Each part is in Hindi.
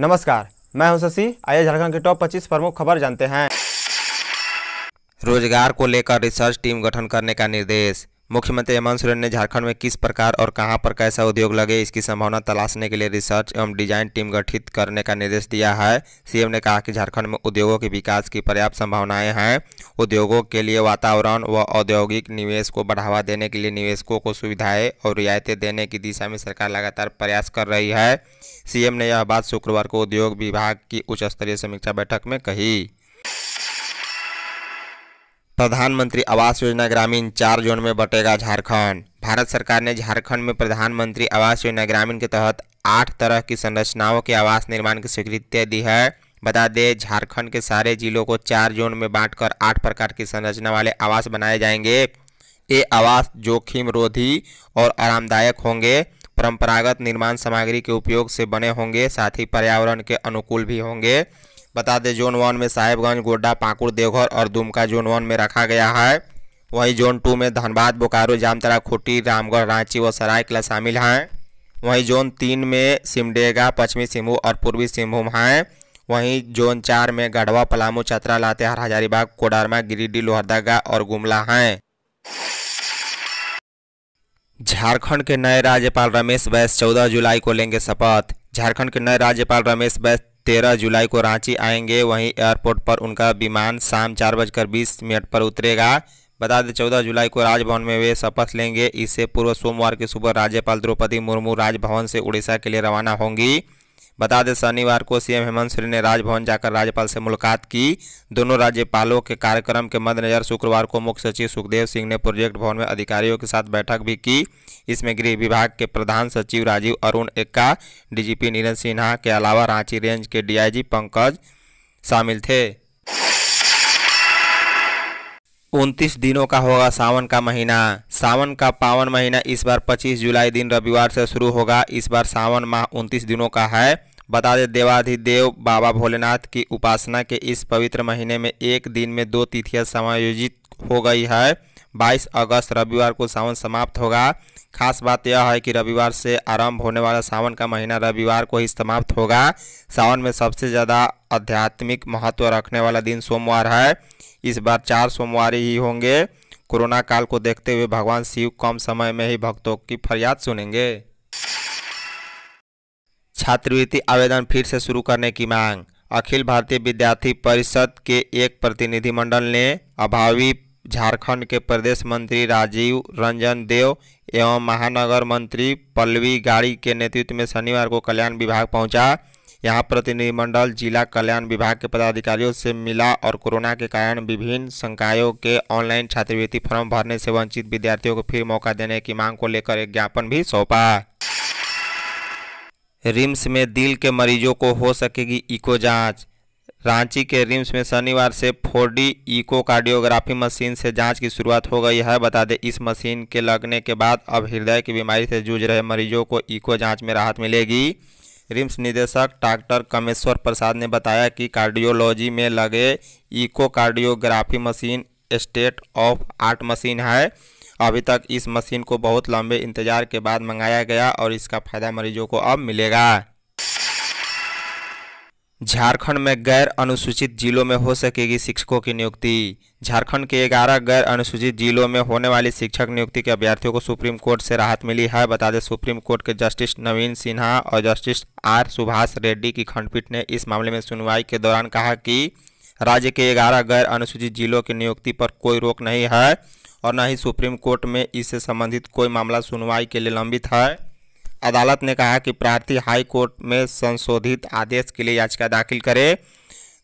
नमस्कार मैं हूं शशि आइए झारखंड के टॉप 25 प्रमुख खबर जानते हैं रोजगार को लेकर रिसर्च टीम गठन करने का निर्देश मुख्यमंत्री हेमंत सोरेन ने झारखंड में किस प्रकार और कहां पर कैसा उद्योग लगे इसकी संभावना तलाशने के लिए रिसर्च एवं डिजाइन टीम गठित करने का निर्देश दिया है सीएम ने कहा कि झारखंड में उद्योगों के विकास की पर्याप्त संभावनाएं हैं उद्योगों के लिए वातावरण व वा औद्योगिक निवेश को बढ़ावा देने के लिए निवेशकों को सुविधाएँ और रियायतें देने की दिशा में सरकार लगातार प्रयास कर रही है सीएम ने यह बात शुक्रवार को उद्योग विभाग की उच्च स्तरीय समीक्षा बैठक में कही प्रधानमंत्री आवास योजना ग्रामीण चार जोन में बटेगा झारखंड भारत सरकार ने झारखंड में प्रधानमंत्री आवास योजना ग्रामीण के तहत आठ तरह की संरचनाओं के आवास निर्माण की स्वीकृति दी है बता दें झारखंड के सारे जिलों को चार जोन में बांटकर आठ प्रकार की संरचना वाले आवास बनाए जाएंगे ये आवास जोखिम रोधी और आरामदायक होंगे परंपरागत निर्माण सामग्री के उपयोग से बने होंगे साथ ही पर्यावरण के अनुकूल भी होंगे बता दें जोन वन में साहेबगंज गोड्डा पाकुड़ देवघर और दुमका जोन वन में रखा गया है वहीं जोन टू में धनबाद बोकारो जामतरा खूटी रामगढ़ रांची व सरायकला शामिल हैं वहीं जोन तीन में सिमडेगा पश्चिमी सिंहभूम और पूर्वी सिंहभूम हैं वहीं जोन चार में गढ़वा पलामू चतरा लातेहार हजारीबाग कोडारमा गिरिडीह लोहरदगा और गुमला हैं झारखंड के नए राज्यपाल रमेश बैस चौदह जुलाई को लेंगे शपथ झारखंड के नए राज्यपाल रमेश बैस तेरह जुलाई को रांची आएंगे वहीं एयरपोर्ट पर उनका विमान शाम चार बजकर बीस मिनट पर उतरेगा बता दें चौदह जुलाई को राजभवन में वे शपथ लेंगे इससे पूर्व सोमवार की सुबह राज्यपाल द्रौपदी मुर्मू राजभवन से उड़ीसा के लिए रवाना होंगी बता दें शनिवार को सीएम हेमंत सोरेन ने राजभवन जाकर राज्यपाल से मुलाकात की दोनों राज्यपालों के कार्यक्रम के मद्देनजर शुक्रवार को मुख्य सचिव सुखदेव सिंह ने प्रोजेक्ट भवन में अधिकारियों के साथ बैठक भी की इसमें गृह विभाग के प्रधान सचिव राजीव अरुण एक्का डीजीपी नीरज सिन्हा के अलावा रांची रेंज के डीआईजी पंकज शामिल थे उनतीस दिनों का होगा सावन का महीना सावन का पावन महीना इस बार 25 जुलाई दिन रविवार से शुरू होगा इस बार सावन माह उनतीस दिनों का है बता दें देवाधिदेव बाबा भोलेनाथ की उपासना के इस पवित्र महीने में एक दिन में दो तिथियां समायोजित हो गई है 22 अगस्त रविवार को सावन समाप्त होगा खास बात यह है कि रविवार से आरंभ होने वाला सावन का महीना रविवार को ही समाप्त होगा सावन में सबसे ज़्यादा आध्यात्मिक महत्व रखने वाला दिन सोमवार है इस बार चार सोमवार ही होंगे कोरोना काल को देखते हुए भगवान शिव कम समय में ही भक्तों की फरियाद सुनेंगे छात्रवृत्ति आवेदन फिर से शुरू करने की मांग अखिल भारतीय विद्यार्थी परिषद के एक प्रतिनिधिमंडल ने अभावी झारखंड के प्रदेश मंत्री राजीव रंजन देव एवं महानगर मंत्री पल्लवी गाड़ी के नेतृत्व में शनिवार को कल्याण विभाग पहुंचा यहाँ प्रतिनिधिमंडल जिला कल्याण विभाग के पदाधिकारियों से मिला और कोरोना के कारण विभिन्न संकायों के ऑनलाइन छात्रवृत्ति फॉर्म भरने से वंचित विद्यार्थियों को फिर मौका देने की मांग को लेकर एक ज्ञापन भी सौंपा रिम्स में दिल के मरीजों को हो सकेगी इको जांच रांची के रिम्स में शनिवार से 4D इको कार्डियोग्राफी मशीन से जांच की शुरुआत हो गई है बता दें इस मशीन के लगने के बाद अब हृदय की बीमारी से जूझ रहे मरीजों को इको जांच में राहत मिलेगी रिम्स निदेशक डॉक्टर कमेश्वर प्रसाद ने बताया कि कार्डियोलॉजी में लगे echocardiography machine state of art machine है अभी तक इस मशीन को बहुत लंबे इंतजार के बाद मंगाया गया और इसका फ़ायदा मरीजों को अब मिलेगा झारखंड में गैर अनुसूचित जिलों में हो सकेगी शिक्षकों की नियुक्ति झारखंड के ग्यारह गैर अनुसूचित जिलों में होने वाली शिक्षक नियुक्ति के अभ्यर्थियों को सुप्रीम कोर्ट से राहत मिली है बता दें सुप्रीम कोर्ट के जस्टिस नवीन सिन्हा और जस्टिस आर सुभाष रेड्डी की खंडपीठ ने इस मामले में सुनवाई के दौरान कहा कि राज्य के ग्यारह गैर अनुसूचित जिलों की नियुक्ति पर कोई रोक नहीं है और न ही सुप्रीम कोर्ट में इससे संबंधित कोई मामला सुनवाई के लिए लंबित है अदालत ने कहा कि प्रार्थी हाई कोर्ट में संशोधित आदेश के लिए याचिका दाखिल करे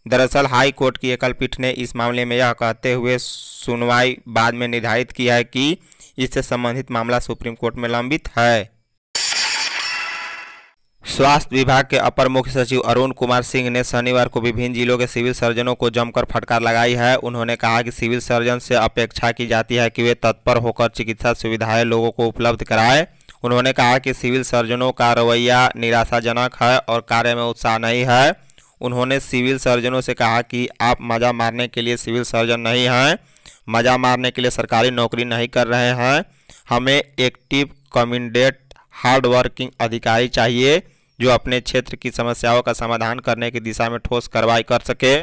दरअसल हाई कोर्ट की एकल पीठ ने इस मामले में यह कहते हुए सुनवाई बाद में निर्धारित की है कि इससे संबंधित मामला सुप्रीम कोर्ट में लंबित है स्वास्थ्य विभाग के अपर मुख्य सचिव अरुण कुमार सिंह ने शनिवार को विभिन्न जिलों के सिविल सर्जनों को जमकर फटकार लगाई है उन्होंने कहा कि सिविल सर्जन से अपेक्षा की जाती है कि वे तत्पर होकर चिकित्सा सुविधाएं लोगों को उपलब्ध कराएं उन्होंने कहा कि सिविल सर्जनों का रवैया निराशाजनक है और कार्य में उत्साह नहीं है उन्होंने सिविल सर्जनों से कहा कि आप मज़ा मारने के लिए सिविल सर्जन नहीं हैं मज़ा मारने के लिए सरकारी नौकरी नहीं कर रहे हैं हमें एक्टिव कमिंडेट हार्ड वर्किंग अधिकारी चाहिए जो अपने क्षेत्र की समस्याओं का समाधान करने की दिशा में ठोस कार्रवाई कर सके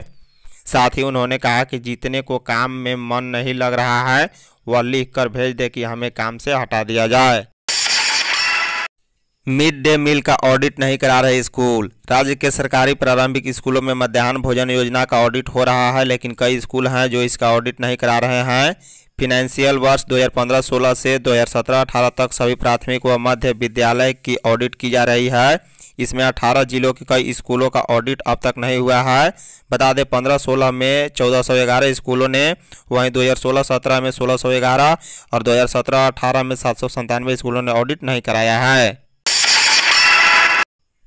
साथ ही उन्होंने कहा कि जीतने को काम में मन नहीं लग रहा है वह लिख कर भेज दे कि हमें काम से हटा दिया जाए मिड डे मील का ऑडिट नहीं करा रहे स्कूल राज्य के सरकारी प्रारंभिक स्कूलों में मध्याह्न भोजन योजना का ऑडिट हो रहा है लेकिन कई स्कूल हैं जो इसका ऑडिट नहीं करा रहे हैं फिनेंशियल वर्ष 2015-16 से 2017-18 तक सभी प्राथमिक व मध्य विद्यालय की ऑडिट की जा रही है इसमें 18 जिलों के कई स्कूलों का ऑडिट अब तक नहीं हुआ है बता दें 15-16 में ग्यारह स्कूलों ने वहीं 2016-17 में ग्यारह और 2017-18 में सात स्कूलों ने ऑडिट नहीं कराया है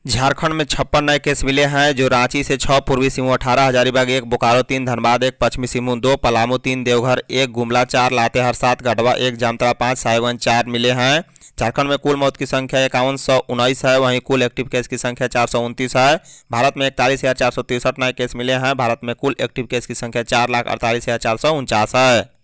झारखंड में छप्पन नए केस मिले हैं जो रांची से छः पूर्वी सिंहभूम अठारह हजारीबाग एक बोकारो तीन धनबाद एक पश्चिमी सिंहभूम दो पलामू तीन देवघर एक गुमला चार लातेहार सात गढ़वा एक जामतरा पाँच साहिबगंज चार मिले हैं झारखंड में कुल मौत की संख्या इक्यावन सौ उन्नीस है वहीं कुल एक्टिव केस की संख्या चार सौ उनतीस है भारत में इकतालीस हज़ार चार सौ तिरसठ नए केस मिले हैं भारत में कुल एक्टिव केस की संख्या चार लाख अड़तालीस हज़ार चार सौ उनचास है